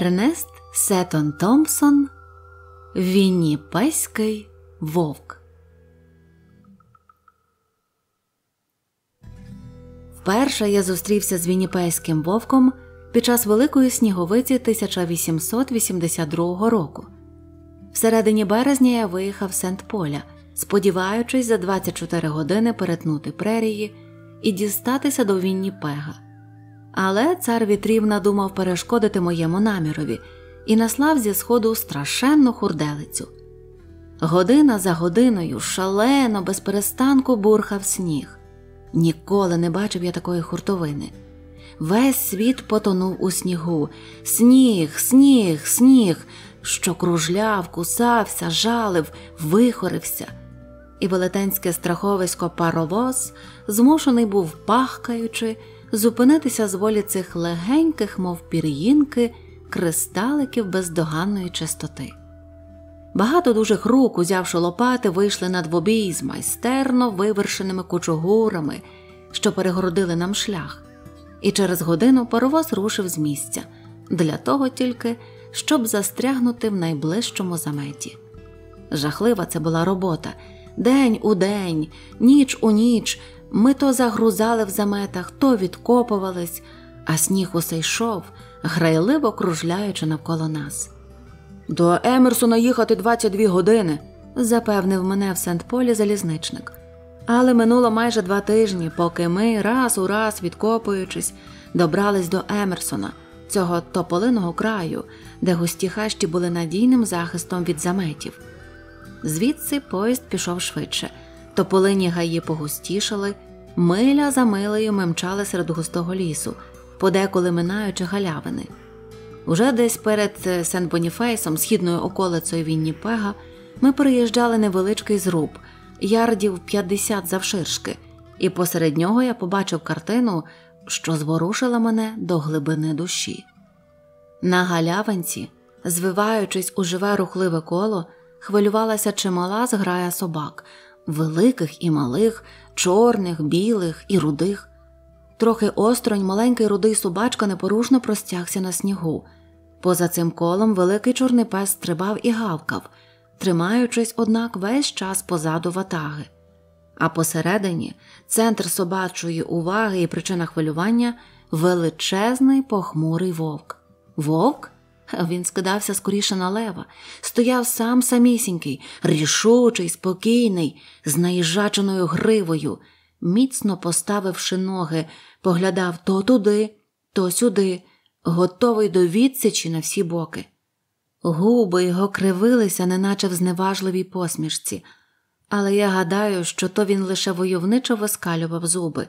Ернест Сетон Томпсон Вінніпеський вовк. Вперше я зустрівся з Вінніпеським вовком під час Великої сніговиці 1882 року. Всередині березня я виїхав з Сент-Поля, сподіваючись за 24 години перетнути прерії і дістатися до Вінніпега. Але цар вітрів надумав перешкодити моєму намірові і наслав зі сходу страшенну хурделицю. Година за годиною шалено, безперестанку, бурхав сніг. Ніколи не бачив я такої хуртовини. Весь світ потонув у снігу. Сніг, сніг, сніг, що кружляв, кусався, жалив, вихорився. І велетенське страховисько паровоз змушений був пахкаючи зупинитися з волі цих легеньких, мов пір'їнки, кристаликів бездоганної чистоти. Багато дужих рук, узявши лопати, вийшли на двобій з майстерно вивершеними кучугурами, що перегородили нам шлях, і через годину паровоз рушив з місця для того тільки, щоб застрягнути в найближчому заметі. Жахлива це була робота день у день, ніч у ніч. Ми то загрузали в заметах, то відкопувались, а сніг усе йшов, грайливо кружляючи навколо нас. До Емерсона їхати 22 години, запевнив мене в Сент-Полі залізничник. Але минуло майже два тижні, поки ми, раз у раз відкопуючись, добрались до Емерсона, цього тополиного краю, де густі хащі були надійним захистом від заметів. Звідси поїзд пішов швидше тополині гаї погустішали, миля за милею мемчали серед густого лісу, подеколи минаючи галявини. Уже десь перед е, Сент Боніфейсом, східною околицею Вінніпега, ми переїжджали невеличкий зруб, ярдів 50 завширшки, і посеред нього я побачив картину, що зворушила мене до глибини душі. На галявинці, звиваючись у живе рухливе коло, хвилювалася чимала зграя собак, великих і малих, чорних, білих і рудих. Трохи осторонь маленький рудий собачка непорушно простягся на снігу. Поза цим колом великий чорний пес стрибав і гавкав, тримаючись, однак, весь час позаду ватаги. А посередині центр собачої уваги і причина хвилювання величезний похмурий вовк. Вовк? Він скидався скоріше на лева, стояв сам самісінький, рішучий, спокійний, з наїжаченою гривою, міцно поставивши ноги, поглядав то туди, то сюди, готовий до відсічі на всі боки. Губи його кривилися, неначе в зневажливій посмішці, але я гадаю, що то він лише войовничо вискалював зуби.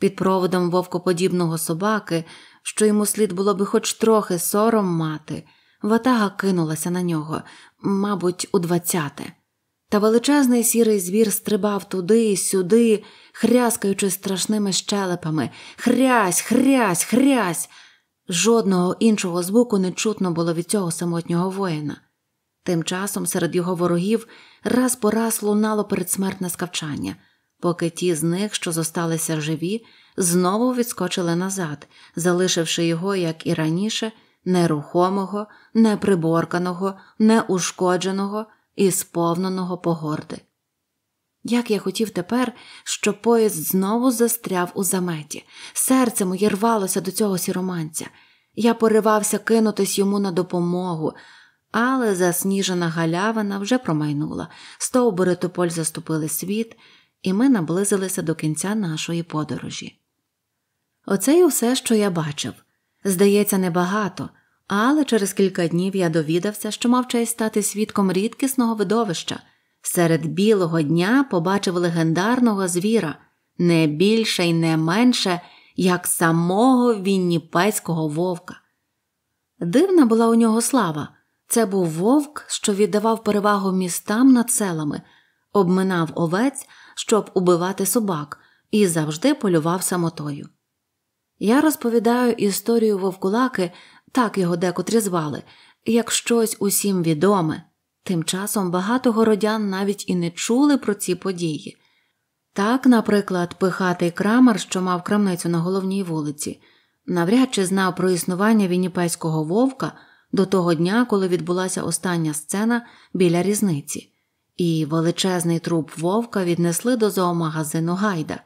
Під проводом вовкоподібного собаки що йому слід було би хоч трохи сором мати, ватага кинулася на нього, мабуть, у двадцяте. Та величезний сірий звір стрибав туди й сюди, хряскаючи страшними щелепами. Хрясь, хрясь, хрясь. Жодного іншого звуку не чутно було від цього самотнього воїна. Тим часом серед його ворогів раз по раз лунало передсмертне скавчання, поки ті з них, що зосталися живі, знову відскочили назад, залишивши його, як і раніше, нерухомого, неприборканого, неушкодженого і сповненого погорди. Як я хотів тепер, що поїзд знову застряв у заметі, серце моє рвалося до цього сіроманця. Я поривався кинутись йому на допомогу, але засніжена галявина вже промайнула, стовбури тополь заступили світ, і ми наблизилися до кінця нашої подорожі. Оце і все, що я бачив. Здається, небагато, але через кілька днів я довідався, що мав честь стати свідком рідкісного видовища. Серед білого дня побачив легендарного звіра, не більше і не менше, як самого вінніпецького вовка. Дивна була у нього слава це був вовк, що віддавав перевагу містам над селами, обминав овець, щоб убивати собак, і завжди полював самотою. Я розповідаю історію вовкулаки, так його декотрі звали, як щось усім відоме. Тим часом багато городян навіть і не чули про ці події. Так, наприклад, пихатий крамар, що мав крамницю на головній вулиці, навряд чи знав про існування вінніпецького вовка до того дня, коли відбулася остання сцена біля різниці, і величезний труп вовка віднесли до зоомагазину Гайда.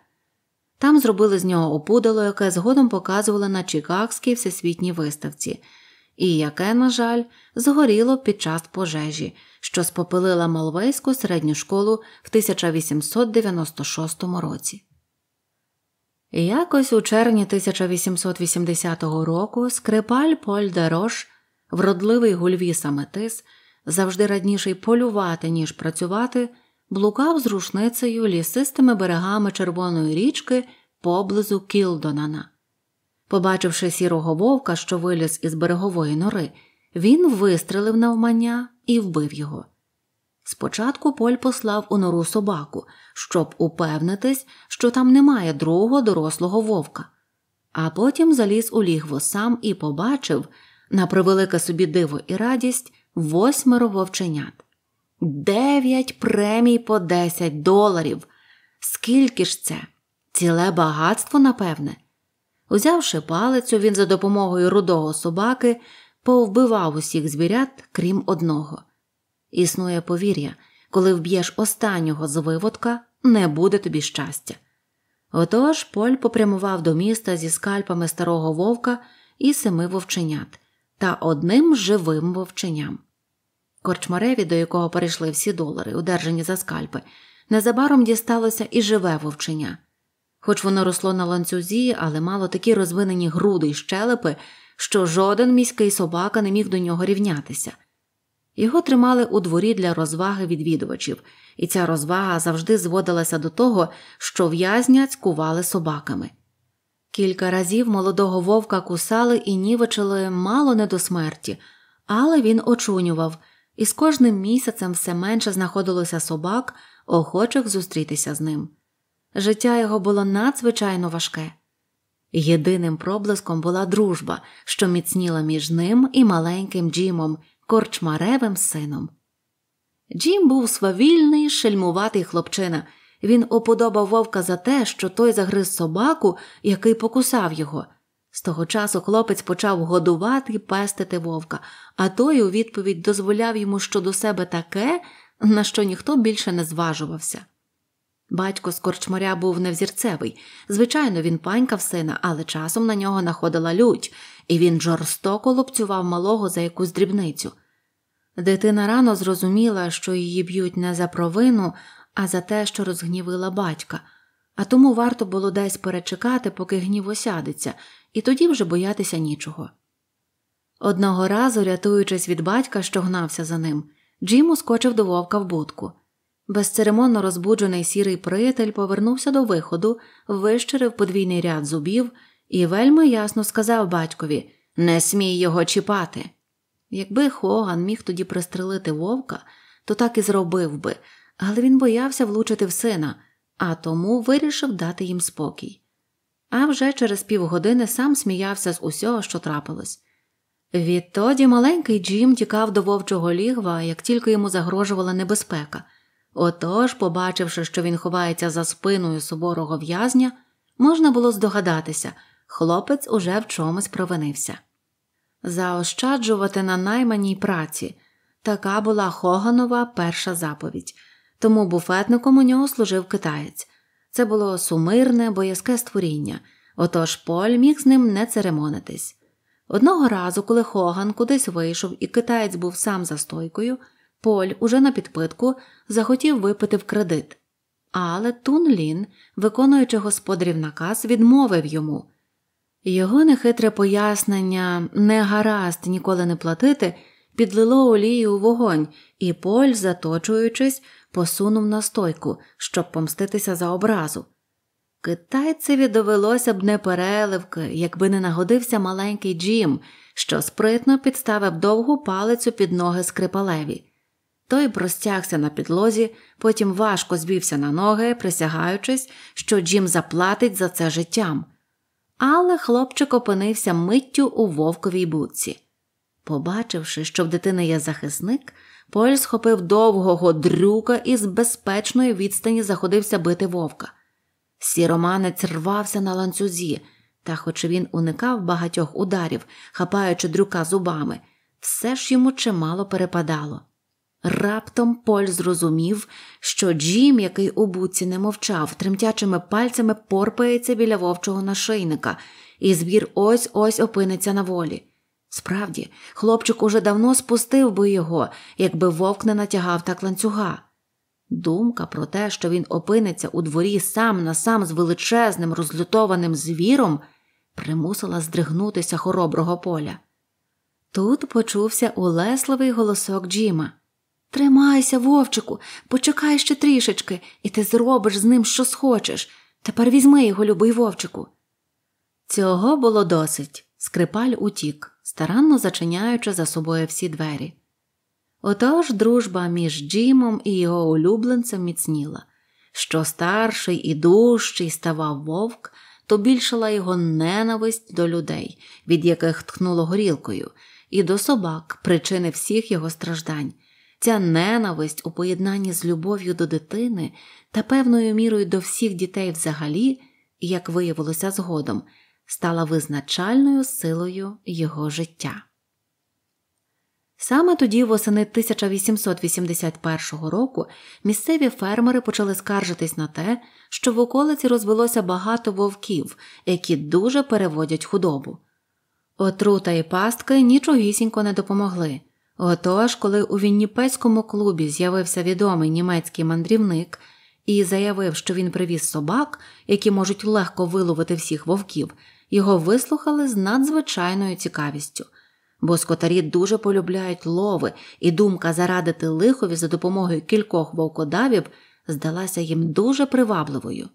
Там зробили з нього опудало, яке згодом показували на Чикагській всесвітній виставці, і яке, на жаль, згоріло під час пожежі, що спопилила Малвейську середню школу в 1896 році. Якось у червні 1880 року скрипаль Поль Дарош, вродливий гульвіс Аметис, завжди радніший полювати, ніж працювати блукав з рушницею лісистими берегами Червоної річки поблизу Кілдонана. Побачивши сірого вовка, що виліз із берегової нори, він вистрелив навмання і вбив його. Спочатку Поль послав у нору собаку, щоб упевнитись, що там немає другого дорослого вовка, а потім заліз у лігво сам і побачив, на превелике собі диво і радість, восьмеро вовченят. Дев'ять премій по десять доларів. Скільки ж це? Ціле багатство, напевне. Узявши палицю, він за допомогою рудого собаки повбивав усіх звірят, крім одного. Існує повір'я, коли вб'єш останнього з виводка, не буде тобі щастя. Отож Поль попрямував до міста зі скальпами старого вовка і семи вовченят та одним живим вовченям корчмареві, до якого перейшли всі долари, удержані за скальпи, незабаром дісталося і живе вовчення. Хоч воно росло на ланцюзі, але мало такі розвинені груди й щелепи, що жоден міський собака не міг до нього рівнятися. Його тримали у дворі для розваги відвідувачів, і ця розвага завжди зводилася до того, що в'язня цькували собаками. Кілька разів молодого вовка кусали і нівечили мало не до смерті, але він очунював і з кожним місяцем все менше знаходилося собак, охочих зустрітися з ним. Життя його було надзвичайно важке. Єдиним проблиском була дружба, що міцніла між ним і маленьким Джимом, корчмаревим сином. Джім був свавільний, шельмуватий хлопчина. Він уподобав вовка за те, що той загриз собаку, який покусав його. З того часу хлопець почав годувати і пестити вовка, а той у відповідь дозволяв йому щодо себе таке, на що ніхто більше не зважувався. Батько з корчмаря був невзірцевий. Звичайно, він панькав сина, але часом на нього находила лють, і він жорстоко лупцював малого за якусь дрібницю. Дитина рано зрозуміла, що її б'ють не за провину, а за те, що розгнівила батька, а тому варто було десь перечекати, поки гнів осядеться, і тоді вже боятися нічого. Одного разу, рятуючись від батька, що гнався за ним, Джим ускочив до вовка в будку. Безцеремонно розбуджений сірий приятель повернувся до виходу, вищирив подвійний ряд зубів і вельми ясно сказав батькові Не смій його чіпати. Якби Хоган міг тоді пристрелити вовка, то так і зробив би, але він боявся влучити в сина, а тому вирішив дати їм спокій. А вже через півгодини сам сміявся з усього, що трапилось. Відтоді маленький Джим тікав до вовчого лігва, як тільки йому загрожувала небезпека. Отож, побачивши, що він ховається за спиною суворого в'язня, можна було здогадатися, хлопець уже в чомусь провинився. Заощаджувати на найманій праці така була Хоганова перша заповідь, тому буфетником у нього служив китаєць. Це було сумирне, боязке створіння, отож Поль міг з ним не церемонитись. Одного разу, коли Хоган кудись вийшов і китаєць був сам за стойкою, Поль уже на підпитку захотів випити в кредит. Але Тун Лін, виконуючи господарів наказ, відмовив йому його нехитре пояснення не гаразд ніколи не платити, підлило олію у вогонь, і Поль, заточуючись, посунув на стойку, щоб помститися за образу. Китайцеві довелося б не переливки, якби не нагодився маленький Джим, що спритно підставив довгу палицю під ноги скрипалеві. Той простягся на підлозі, потім важко збився на ноги, присягаючись, що Джім заплатить за це життям. Але хлопчик опинився миттю у вовковій будці. Побачивши, що в дитини є захисник, Поль схопив довгого дрюка і з безпечної відстані заходився бити вовка. Сіроманець рвався на ланцюзі, та, хоч він уникав багатьох ударів, хапаючи дрюка зубами, все ж йому чимало перепадало. Раптом Поль зрозумів, що Джім, який у буці не мовчав, тремтячими пальцями порпається біля вовчого нашийника, і звір ось ось опиниться на волі. Справді, хлопчик уже давно спустив би його, якби вовк не натягав так ланцюга. Думка про те, що він опиниться у дворі сам на сам з величезним розлютованим звіром, примусила здригнутися хороброго поля. Тут почувся улесливий голосок Джима. Тримайся, вовчику, почекай ще трішечки, і ти зробиш з ним що схочеш. Тепер візьми його, любий вовчику. Цього було досить. Скрипаль утік, старанно зачиняючи за собою всі двері. Отож дружба між Джимом і його улюбленцем міцніла. Що старший і дужчий ставав вовк, то більшала його ненависть до людей, від яких тхнуло горілкою, і до собак, причини всіх його страждань. Ця ненависть у поєднанні з любов'ю до дитини та певною мірою до всіх дітей взагалі, як виявилося згодом, стала визначальною силою його життя. Саме тоді, восени 1881 року, місцеві фермери почали скаржитись на те, що в околиці розвелося багато вовків, які дуже переводять худобу. Отрута і пастки нічогісінько не допомогли. Отож, коли у Вінніпецькому клубі з'явився відомий німецький мандрівник і заявив, що він привіз собак, які можуть легко виловити всіх вовків, його вислухали з надзвичайною цікавістю бо скотарі дуже полюбляють лови, і думка зарадити лихові за допомогою кількох вовкодавів здалася їм дуже привабливою.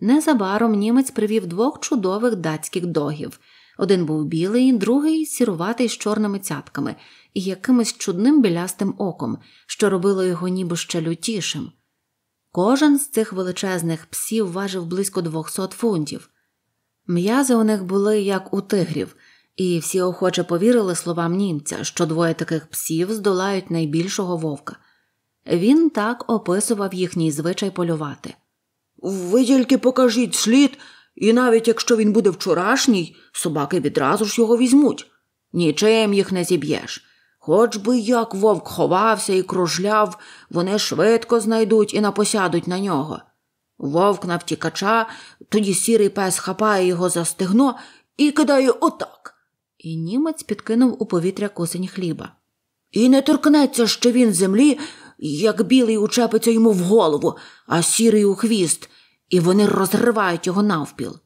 Незабаром німець привів двох чудових датських догів один був білий, другий сіруватий з чорними цятками і якимось чудним білястим оком, що робило його ніби ще лютішим. Кожен з цих величезних псів важив близько 200 фунтів. М'язи у них були як у тигрів, і всі охоче повірили словам німця, що двоє таких псів здолають найбільшого вовка. Він так описував їхній звичай полювати. Ви тільки покажіть слід, і навіть якщо він буде вчорашній, собаки відразу ж його візьмуть. Нічим їх не зіб'єш. Хоч би як вовк ховався і кружляв, вони швидко знайдуть і напосядуть на нього. Вовк на втікача, тоді сірий пес хапає його за стегно і кидає отак. І німець підкинув у повітря косень хліба. І не торкнеться що він землі, як білий учепиться йому в голову, а сірий у хвіст, і вони розривають його навпіл.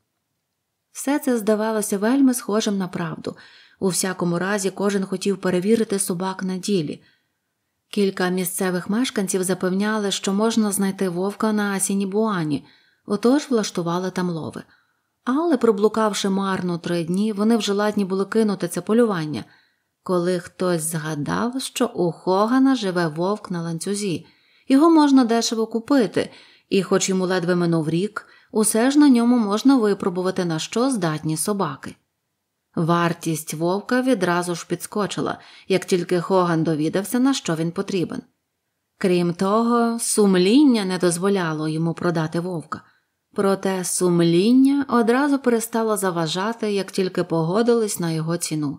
Все це здавалося вельми схожим на правду. У всякому разі, кожен хотів перевірити собак на ділі. Кілька місцевих мешканців запевняли, що можна знайти вовка на Асінібуані, отож влаштували там лови. Але, проблукавши марно три дні, вони вже ладні були кинути це полювання, коли хтось згадав, що у Хогана живе вовк на ланцюзі, його можна дешево купити, і, хоч йому ледве минув рік, усе ж на ньому можна випробувати на що здатні собаки. Вартість вовка відразу ж підскочила, як тільки Хоган довідався, на що він потрібен. Крім того, сумління не дозволяло йому продати вовка. Проте сумління одразу перестало заважати, як тільки погодились на його ціну.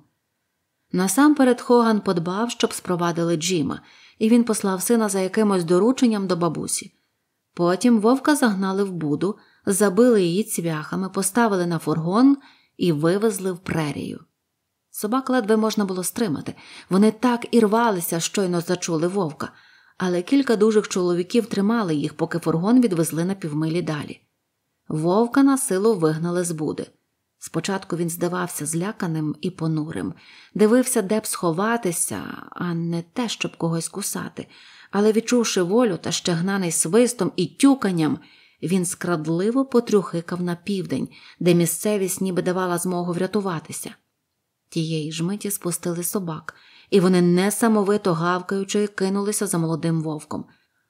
Насамперед Хоган подбав, щоб спровадили Джима, і він послав сина за якимось дорученням до бабусі. Потім вовка загнали в буду, забили її цвяхами, поставили на фургон і вивезли в прерію. Собак ледве можна було стримати, вони так і рвалися, щойно зачули вовка, але кілька дужих чоловіків тримали їх, поки фургон відвезли на півмилі далі. Вовка на силу вигнали з буди. Спочатку він здавався зляканим і понурим, дивився, де б сховатися, а не те, щоб когось кусати, але, відчувши волю та щегнаний свистом і тюканням, він скрадливо потрюхикав на південь, де місцевість ніби давала змогу врятуватися. Тієї ж миті спустили собак, і вони несамовито гавкаючи кинулися за молодим вовком.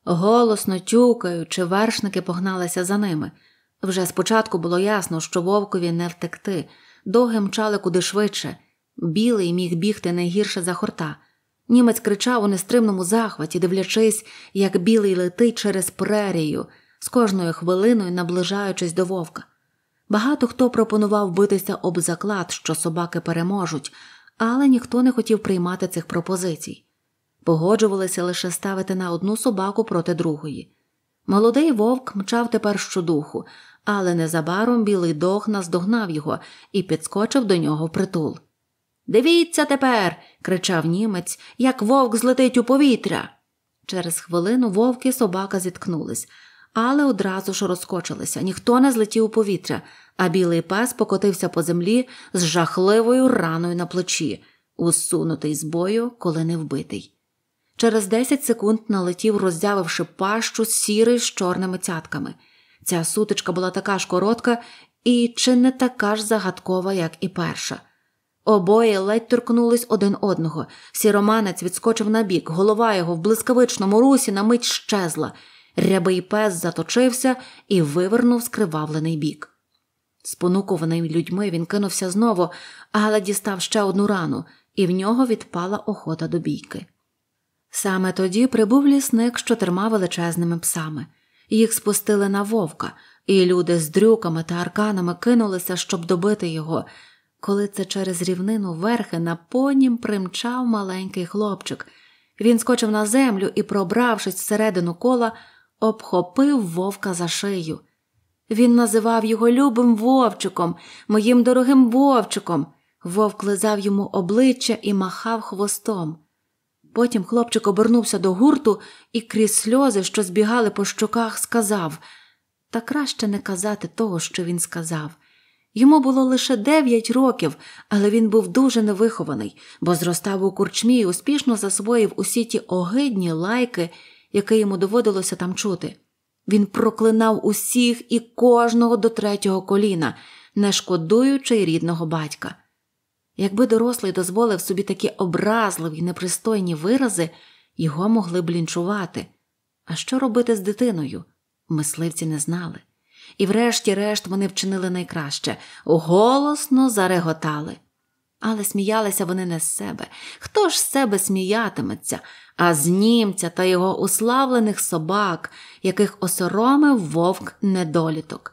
Голосно тюкаючи, вершники погналися за ними. Вже спочатку було ясно, що вовкові не втекти, довги мчали куди швидше, білий міг бігти не гірше за хорта. Німець кричав у нестримному захваті, дивлячись, як білий летить через прерію, з кожною хвилиною наближаючись до вовка. Багато хто пропонував битися об заклад, що собаки переможуть, але ніхто не хотів приймати цих пропозицій. Погоджувалися лише ставити на одну собаку проти другої. Молодий вовк мчав тепер щодуху, але незабаром білий дох наздогнав його і підскочив до нього в притул. Дивіться тепер. кричав німець, як вовк злетить у повітря. Через хвилину вовк і собака зіткнулись, але одразу ж розкочилися. Ніхто не злетів у повітря, а білий пес покотився по землі з жахливою раною на плечі, усунутий з бою, коли не вбитий. Через 10 секунд налетів, роззявивши пащу сірий з чорними цятками. Ця сутичка була така ж коротка і чи не така ж загадкова, як і перша. Обоє ледь торкнулись один одного. Сіроманець відскочив на бік, голова його в блискавичному русі на мить щезла. Рябий пес заточився і вивернув скривавлений бік. Спонукуваний людьми він кинувся знову, але дістав ще одну рану, і в нього відпала охота до бійки. Саме тоді прибув лісник з чотирма величезними псами. Їх спустили на вовка, і люди з дрюками та арканами кинулися, щоб добити його. Коли це через рівнину верхи на понім примчав маленький хлопчик. Він скочив на землю і, пробравшись всередину кола, обхопив вовка за шию. Він називав його любим вовчиком, моїм дорогим вовчиком. Вовк лизав йому обличчя і махав хвостом. Потім хлопчик обернувся до гурту і крізь сльози, що збігали по щоках, сказав та краще не казати того, що він сказав. Йому було лише дев'ять років, але він був дуже невихований, бо зростав у курчмі і успішно засвоїв усі ті огидні лайки, які йому доводилося там чути. Він проклинав усіх і кожного до третього коліна, не шкодуючи рідного батька. Якби дорослий дозволив собі такі образливі й непристойні вирази, його могли б лінчувати. А що робити з дитиною? Мисливці не знали. І врешті-решт вони вчинили найкраще голосно зареготали. Але сміялися вони не з себе. Хто ж з себе сміятиметься, а з німця та його уславлених собак, яких осоромив вовк недоліток.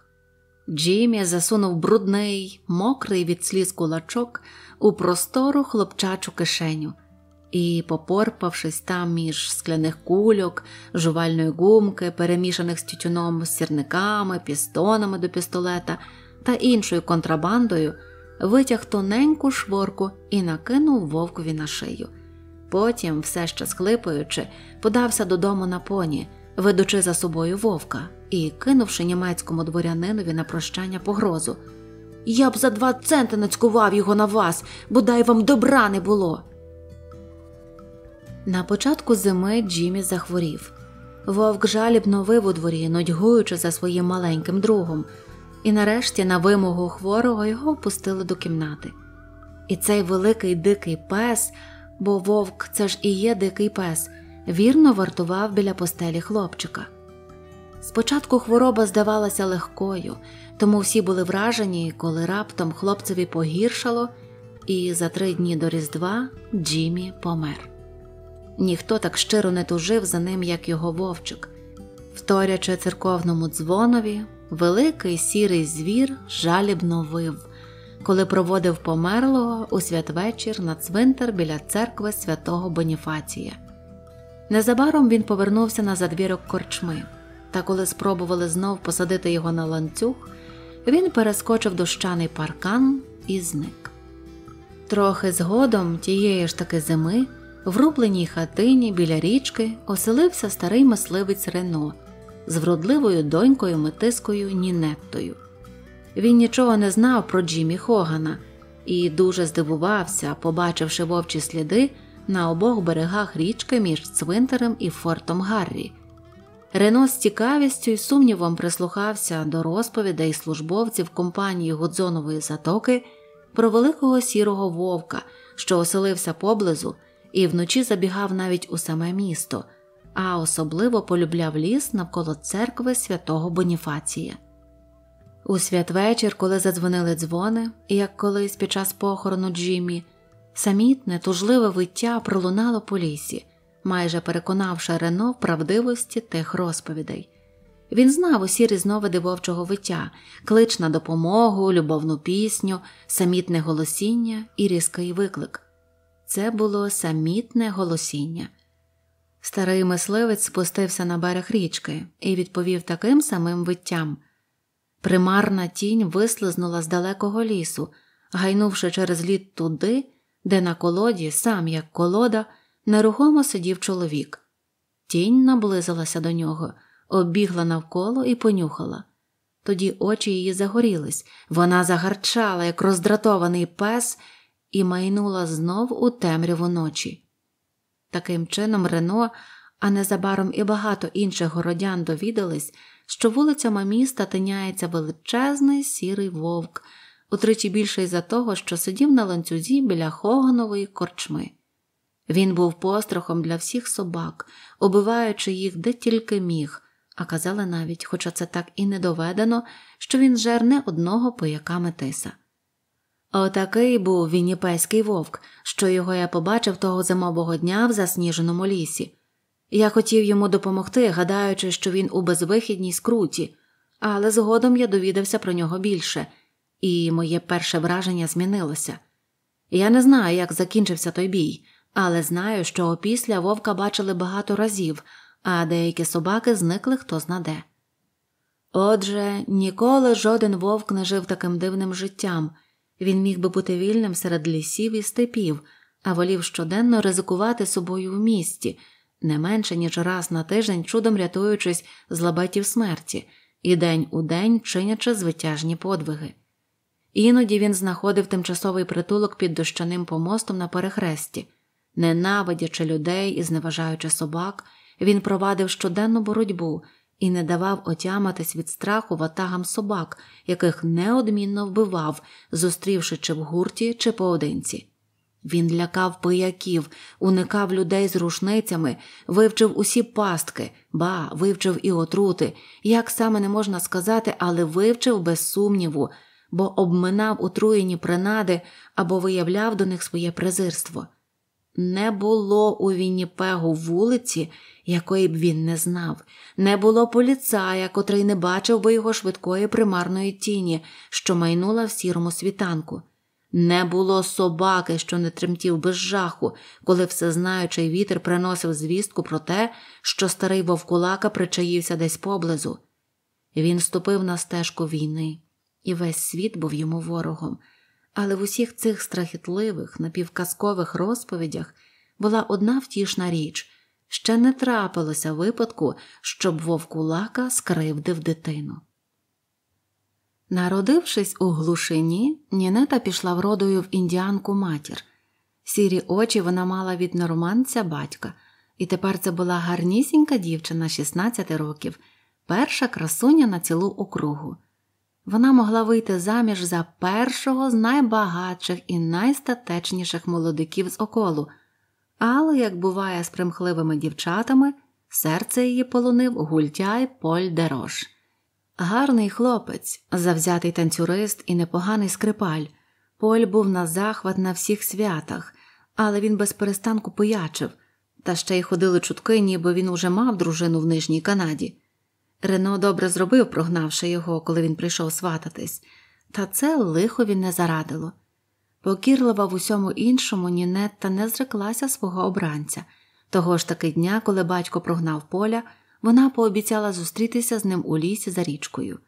Джиммі засунув брудний, мокрий від сліз кулачок у простору хлопчачу кишеню і, попорпавшись там між скляних кульок, жувальної гумки, перемішаних з тютюном сірниками, пістонами до пістолета та іншою контрабандою, витяг тоненьку шворку і накинув вовкові на шию. Потім, все ще схлипуючи, подався додому на поні, ведучи за собою вовка і кинувши німецькому дворянинові на прощання погрозу. Я б за два центи нацькував його на вас, бодай вам добра не було. На початку зими Джиммі захворів. Вовк жалібно вив у дворі, нудьгуючи за своїм маленьким другом, і нарешті, на вимогу хворого, його пустили до кімнати. І цей великий дикий пес, бо вовк це ж і є дикий пес, вірно вартував біля постелі хлопчика. Спочатку хвороба здавалася легкою, тому всі були вражені, коли раптом хлопцеві погіршало, і за три дні до Різдва Джіммі помер. Ніхто так щиро не тужив за ним, як його вовчик. Вторячи церковному дзвонові, великий сірий звір жалібно вив, коли проводив померлого у святвечір на цвинтар біля церкви святого Боніфація. Незабаром він повернувся на задвірок корчми та коли спробували знов посадити його на ланцюг, він перескочив дощаний паркан і зник. Трохи згодом тієї ж таки зими в рубленій хатині біля річки оселився старий мисливець Рено з вродливою донькою метискою Нінеттою. Він нічого не знав про Джімі Хогана і дуже здивувався, побачивши вовчі сліди на обох берегах річки між цвинтарем і фортом Гаррі. Рено з цікавістю і сумнівом прислухався до розповідей службовців компанії Гудзонової затоки про великого сірого вовка, що оселився поблизу і вночі забігав навіть у саме місто, а особливо полюбляв ліс навколо церкви святого Боніфація. У святвечір, коли задзвонили дзвони, як колись під час похорону Джиммі, самітне, тужливе виття пролунало по лісі майже переконавши Рено в правдивості тих розповідей. Він знав усі різновиди вовчого виття, клич на допомогу, любовну пісню, самітне голосіння і різкий виклик. Це було самітне голосіння. Старий мисливець спустився на берег річки і відповів таким самим виттям. Примарна тінь вислизнула з далекого лісу, гайнувши через лід туди, де на колоді, сам як колода, нерухомо сидів чоловік. Тінь наблизилася до нього, оббігла навколо і понюхала. Тоді очі її загорілись, вона загарчала, як роздратований пес, і майнула знов у темряву ночі. Таким чином, Рено, а незабаром і багато інших городян довідались, що вулицями міста тиняється величезний сірий вовк, утричі більший за того, що сидів на ланцюзі біля Хоганової корчми. Він був пострахом для всіх собак, обиваючи їх де тільки міг, а казали навіть, хоча це так і не доведено, що він жерне одного пояка метиса. Отакий був вінніпейський вовк, що його я побачив того зимового дня в засніженому лісі. Я хотів йому допомогти, гадаючи, що він у безвихідній скруті, але згодом я довідався про нього більше, і моє перше враження змінилося. Я не знаю, як закінчився той бій але знаю, що опісля вовка бачили багато разів, а деякі собаки зникли хто знаде. Отже, ніколи жоден вовк не жив таким дивним життям він міг би бути вільним серед лісів і степів, а волів щоденно ризикувати собою в місті, не менше ніж раз на тиждень чудом рятуючись з лабетів смерті і день у день чинячи звитяжні подвиги. Іноді він знаходив тимчасовий притулок під дощаним помостом на перехресті, Ненавидячи людей і зневажаючи собак, він провадив щоденну боротьбу і не давав отяматись від страху ватагам собак, яких неодмінно вбивав, зустрівши чи в гурті, чи поодинці. Він лякав пияків, уникав людей з рушницями, вивчив усі пастки, ба, вивчив і отрути, як саме не можна сказати, але вивчив без сумніву, бо обминав отруєні принади або виявляв до них своє презирство. Не було у Вінніпегу вулиці, якої б він не знав, не було поліцая, котрий не бачив би його швидкої примарної тіні, що майнула в сірому світанку, не було собаки, що не тремтів без жаху, коли всезнаючий вітер приносив звістку про те, що старий вовкулака причаївся десь поблизу. Він ступив на стежку війни, і весь світ був йому ворогом. Але в усіх цих страхітливих, напівказкових розповідях була одна втішна річ ще не трапилося випадку, щоб вовкулака скривдив дитину. Народившись у глушині, Нінета пішла вродою в індіанку матір. Сірі очі вона мала від норманця батька, і тепер це була гарнісінька дівчина 16 років, перша красуня на цілу округу. Вона могла вийти заміж за першого з найбагатших і найстатечніших молодиків з околу, але, як буває з примхливими дівчатами, серце її полонив гультяй Поль Дерош. Гарний хлопець, завзятий танцюрист і непоганий скрипаль. Поль був на захват на всіх святах, але він без перестанку пиячив, та ще й ходили чутки, ніби він уже мав дружину в Нижній Канаді. Рено добре зробив, прогнавши його, коли він прийшов свататись, та це лихові не зарадило. Покірлива в усьому іншому Нінетта не зреклася свого обранця. Того ж таки дня, коли батько прогнав поля, вона пообіцяла зустрітися з ним у лісі за річкою.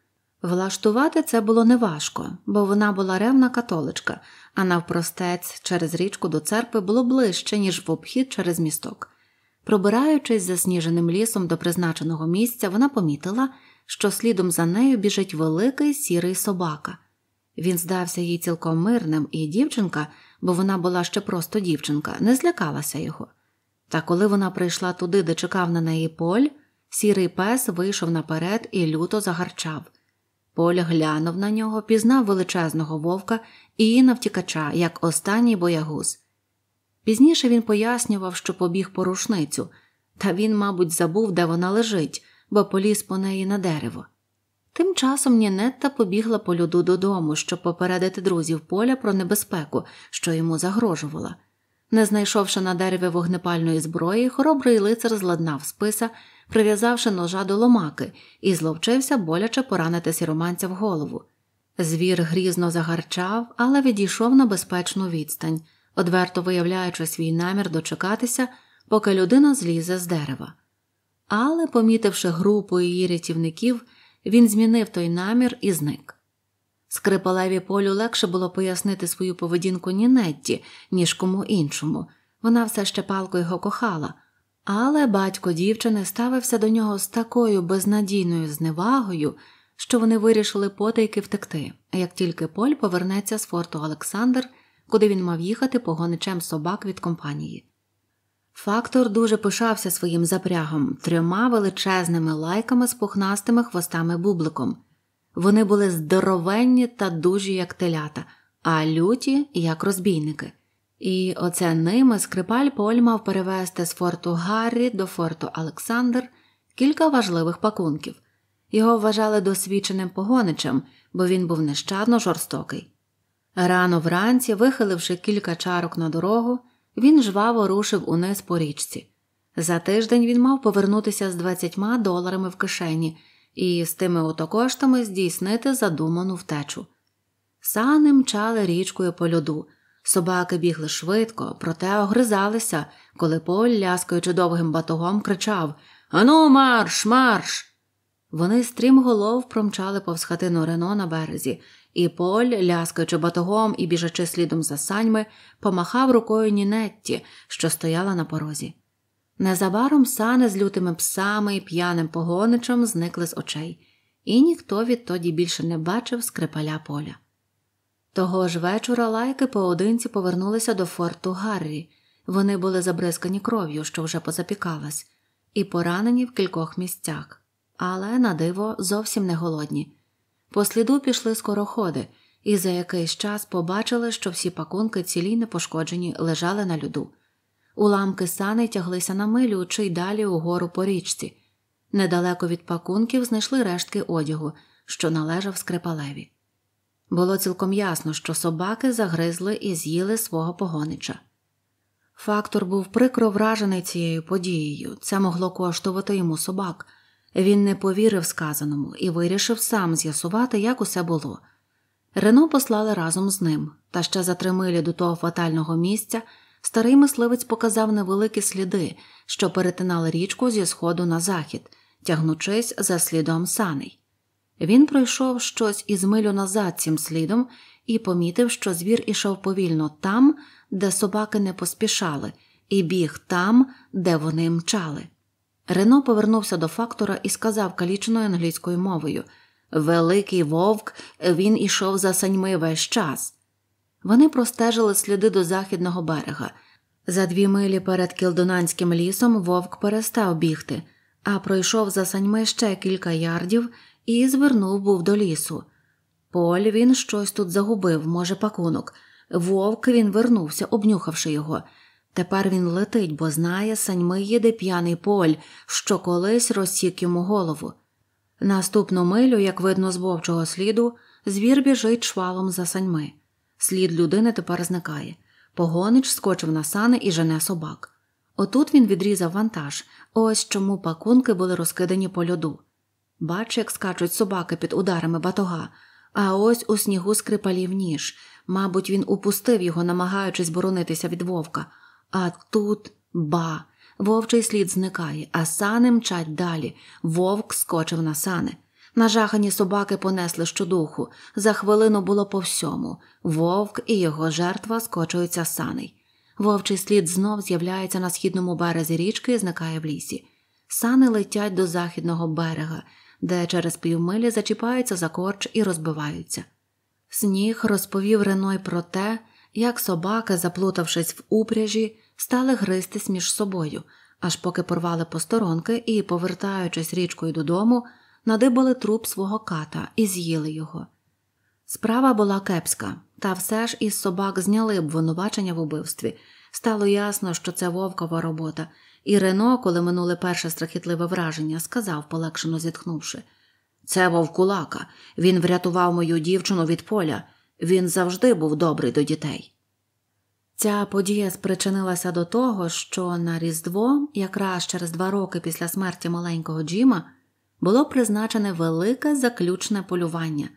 Влаштувати це було неважко, бо вона була ревна католичка, а навпростець через річку до церкви було ближче, ніж в обхід через місток. Пробираючись засніженим лісом до призначеного місця, вона помітила, що слідом за нею біжить великий сірий собака. Він здався їй цілком мирним, і дівчинка, бо вона була ще просто дівчинка, не злякалася його. Та коли вона прийшла туди, де чекав на неї поль, сірий пес вийшов наперед і люто загарчав. Поль глянув на нього, пізнав величезного вовка і навтікача, як останній боягуз. Пізніше він пояснював, що побіг по рушницю, та він, мабуть, забув, де вона лежить, бо поліз по неї на дерево. Тим часом Нінетта побігла по льоду додому, щоб попередити друзів поля про небезпеку, що йому загрожувала. Не знайшовши на дереві вогнепальної зброї, хоробрий лицар зладнав списа, прив'язавши ножа до ломаки, і зловчився боляче поранити сіроманця в голову. Звір грізно загарчав, але відійшов на безпечну відстань одверто виявляючи свій намір дочекатися, поки людина злізе з дерева. Але, помітивши групу її рятівників, він змінив той намір і зник. Скрипалеві полю легше було пояснити свою поведінку Нінетті, ніж кому іншому. Вона все ще палко його кохала, але батько дівчини ставився до нього з такою безнадійною зневагою, що вони вирішили потайки втекти, як тільки Поль повернеться з форту Олександр куди він мав їхати погоничем собак від компанії. Фактор дуже пишався своїм запрягом, трьома величезними лайками з пухнастими хвостами бубликом. Вони були здоровенні та дужі, як телята, а люті, як розбійники. І оце ними скрипаль Поль мав перевезти з форту Гаррі до форту Олександр кілька важливих пакунків. Його вважали досвідченим погоничем, бо він був нещадно жорстокий. Рано вранці, вихиливши кілька чарок на дорогу, він жваво рушив униз по річці. За тиждень він мав повернутися з 20 доларами в кишені і з тими отокоштами здійснити задуману втечу. Сани мчали річкою по льоду. Собаки бігли швидко, проте огризалися, коли Поль, ляскаючи довгим батогом, кричав Ану, марш, марш. Вони стрімголов промчали повз хатину Рено на березі і Поль, ляскаючи батогом і біжачи слідом за саньми, помахав рукою Нінетті, що стояла на порозі. Незабаром сани з лютими псами і п'яним погоничем зникли з очей, і ніхто відтоді більше не бачив скрипаля поля. Того ж вечора лайки поодинці повернулися до форту Гаррі. Вони були забризкані кров'ю, що вже позапікалась, і поранені в кількох місцях, але на диво зовсім не голодні. По сліду пішли скороходи, і за якийсь час побачили, що всі пакунки цілі непошкоджені лежали на льоду. Уламки сани тяглися на милю чи й далі угору по річці. Недалеко від пакунків знайшли рештки одягу, що належав скрипалеві. Було цілком ясно, що собаки загризли і з'їли свого погонича. Фактор був прикро вражений цією подією, це могло коштувати йому собак. Він не повірив сказаному і вирішив сам з'ясувати, як усе було. Рено послали разом з ним, та ще за три милі до того фатального місця старий мисливець показав невеликі сліди, що перетинали річку зі сходу на захід, тягнучись за слідом саней. Він пройшов щось із милю назад цим слідом і помітив, що звір ішов повільно там, де собаки не поспішали, і біг там, де вони мчали. Рено повернувся до фактора і сказав калічною англійською мовою Великий вовк, він ішов за саньми весь час. Вони простежили сліди до західного берега. За дві милі перед кілдунанським лісом вовк перестав бігти, а пройшов за саньми ще кілька ярдів і звернув був до лісу. Поль він щось тут загубив, може, пакунок. Вовк він вернувся, обнюхавши його. Тепер він летить, бо знає, саньми їде п'яний поль, що колись розсік йому голову. Наступну милю, як видно з вовчого сліду, звір біжить швалом за саньми. Слід людини тепер зникає. Погонич скочив на сани і жене собак. Отут він відрізав вантаж, ось чому пакунки були розкидані по льоду. Бач, як скачуть собаки під ударами батога, а ось у снігу скрипалів ніж. Мабуть, він упустив його, намагаючись боронитися від вовка. А тут ба. Вовчий слід зникає, а сани мчать далі. Вовк скочив на сани. Нажахані собаки понесли щодуху. За хвилину було по всьому. Вовк і його жертва скочуються саней. Вовчий слід знов з'являється на східному березі річки і зникає в лісі. Сани летять до західного берега, де через півмилі зачіпаються за корч і розбиваються. Сніг розповів Реной про те, як собака, заплутавшись в упряжі, стали гристись між собою, аж поки порвали посторонки і, повертаючись річкою додому, надибали труп свого ката і з'їли його. Справа була кепська, та все ж із собак зняли обвинувачення в убивстві. Стало ясно, що це вовкова робота, і Рено, коли минуле перше страхітливе враження, сказав, полегшено зітхнувши це вовкулака. Він врятував мою дівчину від поля. Він завжди був добрий до дітей. Ця подія спричинилася до того, що на Різдво, якраз через два роки після смерті маленького Джима, було призначене велике заключне полювання.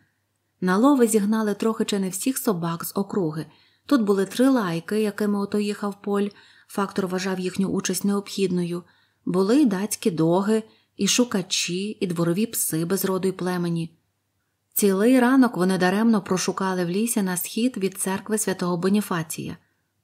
На лови зігнали трохи чи не всіх собак з округи. Тут були три лайки, якими ото їхав поль, фактор вважав їхню участь необхідною, були й датські доги, і шукачі, і дворові пси без роду й племені. Цілий ранок вони даремно прошукали в лісі на схід від церкви святого Боніфація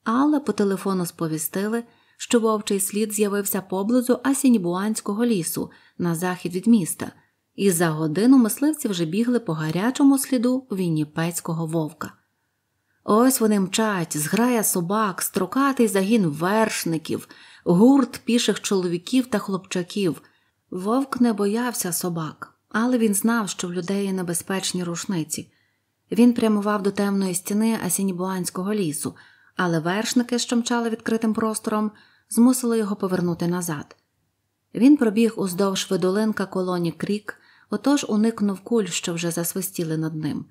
але по телефону сповістили, що вовчий слід з'явився поблизу Асінібуанського лісу на захід від міста, і за годину мисливці вже бігли по гарячому сліду вінніпецького вовка. Ось вони мчать, зграя собак, строкатий загін вершників, гурт піших чоловіків та хлопчаків. Вовк не боявся собак, але він знав, що в людей є небезпечні рушниці. Він прямував до темної стіни Асінібуанського лісу але вершники, що мчали відкритим простором, змусили його повернути назад. Він пробіг уздовж видолинка колоні крік, отож уникнув куль, що вже засвистіли над ним.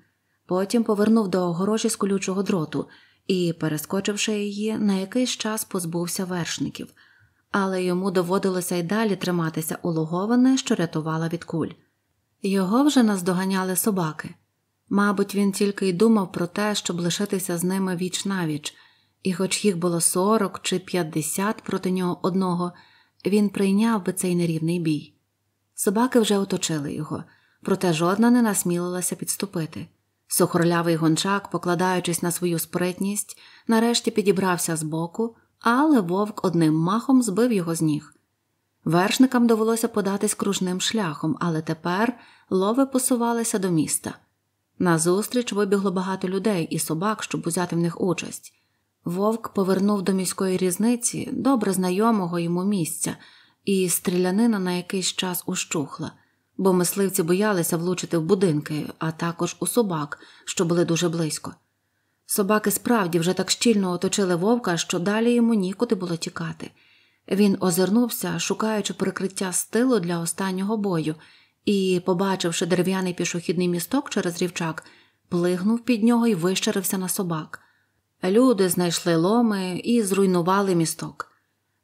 Потім повернув до огорожі з колючого дроту і, перескочивши її, на якийсь час позбувся вершників, але йому доводилося й далі триматися улоговане, що рятувала від куль. Його вже наздоганяли собаки. Мабуть, він тільки й думав про те, щоб лишитися з ними віч навіч і, хоч їх було сорок чи п'ятдесят проти нього одного, він прийняв би цей нерівний бій. Собаки вже оточили його, проте жодна не насмілилася підступити. Сухорлявий гончак, покладаючись на свою спритність, нарешті підібрався з боку, але вовк одним махом збив його з ніг. Вершникам довелося податись кружним шляхом, але тепер лови посувалися до міста. Назустріч вибігло багато людей і собак, щоб узяти в них участь. Вовк повернув до міської різниці добре знайомого йому місця, і стрілянина на якийсь час ущухла, бо мисливці боялися влучити в будинки, а також у собак, що були дуже близько. Собаки справді вже так щільно оточили вовка, що далі йому нікуди було тікати. Він озирнувся, шукаючи прикриття стилу для останнього бою, і, побачивши дерев'яний пішохідний місток через рівчак, плигнув під нього і вищерився на собак. Люди знайшли ломи і зруйнували місток.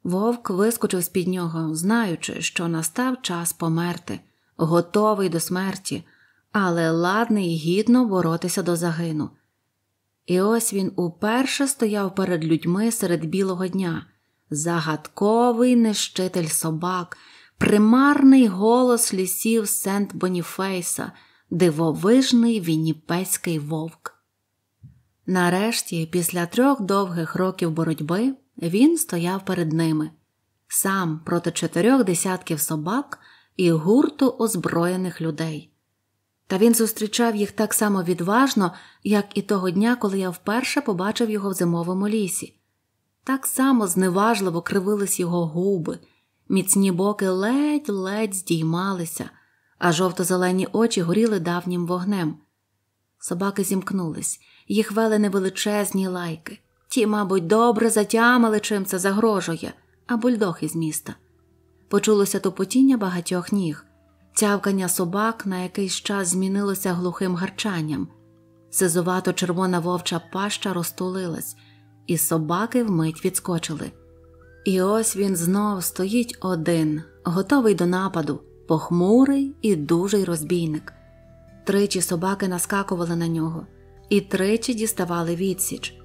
Вовк вискочив з під нього, знаючи, що настав час померти, готовий до смерті, але ладний гідно боротися до загину. І ось він уперше стояв перед людьми серед білого дня, загадковий нищитель собак, примарний голос лісів Сент Боніфейса, дивовижний вінніпецький вовк. Нарешті, після трьох довгих років боротьби, він стояв перед ними, сам проти чотирьох десятків собак і гурту озброєних людей. Та він зустрічав їх так само відважно, як і того дня, коли я вперше побачив його в зимовому лісі. Так само зневажливо кривились його губи, міцні боки ледь-ледь здіймалися, а жовто-зелені очі горіли давнім вогнем. Собаки зімкнулись їх вели невеличезні лайки. Ті, мабуть, добре затямили, чим це загрожує, а бульдог із міста. Почулося топотіння багатьох ніг, цявкання собак на якийсь час змінилося глухим гарчанням. Сизувато червона вовча паща розтулилась, і собаки вмить відскочили. І ось він знов стоїть один, готовий до нападу, похмурий і дужий розбійник. Тричі собаки наскакували на нього і тричі діставали відсіч.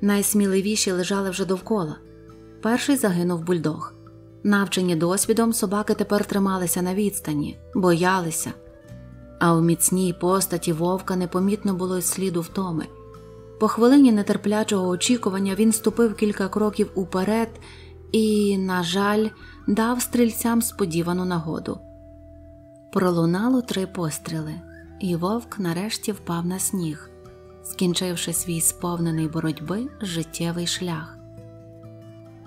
Найсміливіші лежали вже довкола. Перший загинув бульдог. Навчені досвідом, собаки тепер трималися на відстані, боялися. А у міцній постаті вовка непомітно було й сліду втоми. По хвилині нетерплячого очікування він ступив кілька кроків уперед і, на жаль, дав стрільцям сподівану нагоду. Пролунало три постріли, і вовк нарешті впав на сніг скінчивши свій сповнений боротьби життєвий шлях.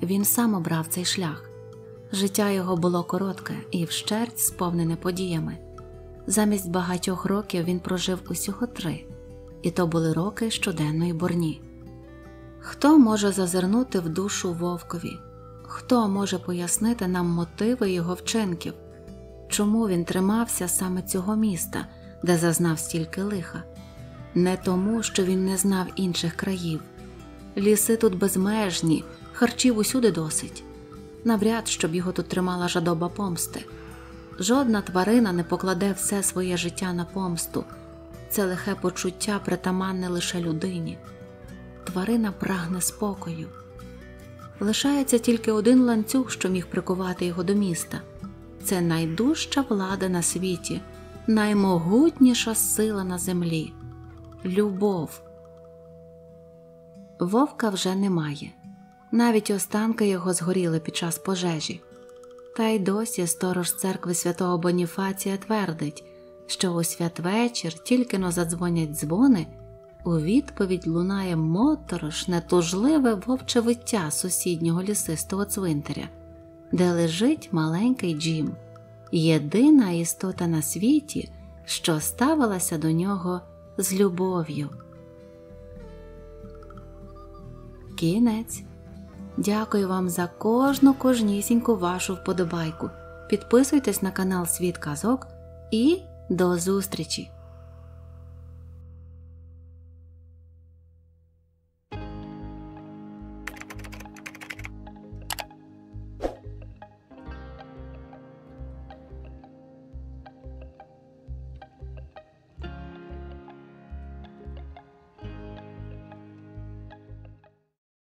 Він сам обрав цей шлях. Життя його було коротке і вщерть сповнене подіями. Замість багатьох років він прожив усього три, і то були роки щоденної борні. Хто може зазирнути в душу вовкові? Хто може пояснити нам мотиви його вчинків? Чому він тримався саме цього міста, де зазнав стільки лиха? не тому, що він не знав інших країв. Ліси тут безмежні, харчів усюди досить. Навряд, щоб його тут тримала жадоба помсти. Жодна тварина не покладе все своє життя на помсту, це лихе почуття притаманне лише людині. Тварина прагне спокою. Лишається тільки один ланцюг, що міг прикувати його до міста. Це найдужча влада на світі, наймогутніша сила на землі любов. Вовка вже немає. Навіть останки його згоріли під час пожежі. Та й досі сторож церкви святого Боніфація твердить, що у святвечір тільки но задзвонять дзвони, у відповідь лунає моторошне, тужливе вовче виття сусіднього лісистого цвинтаря, де лежить маленький Джим, єдина істота на світі, що ставилася до нього з любов'ю. Кінець. Дякую вам за кожну кожнісіньку вашу вподобайку. Підписуйтесь на канал Світ Казок і до зустрічі!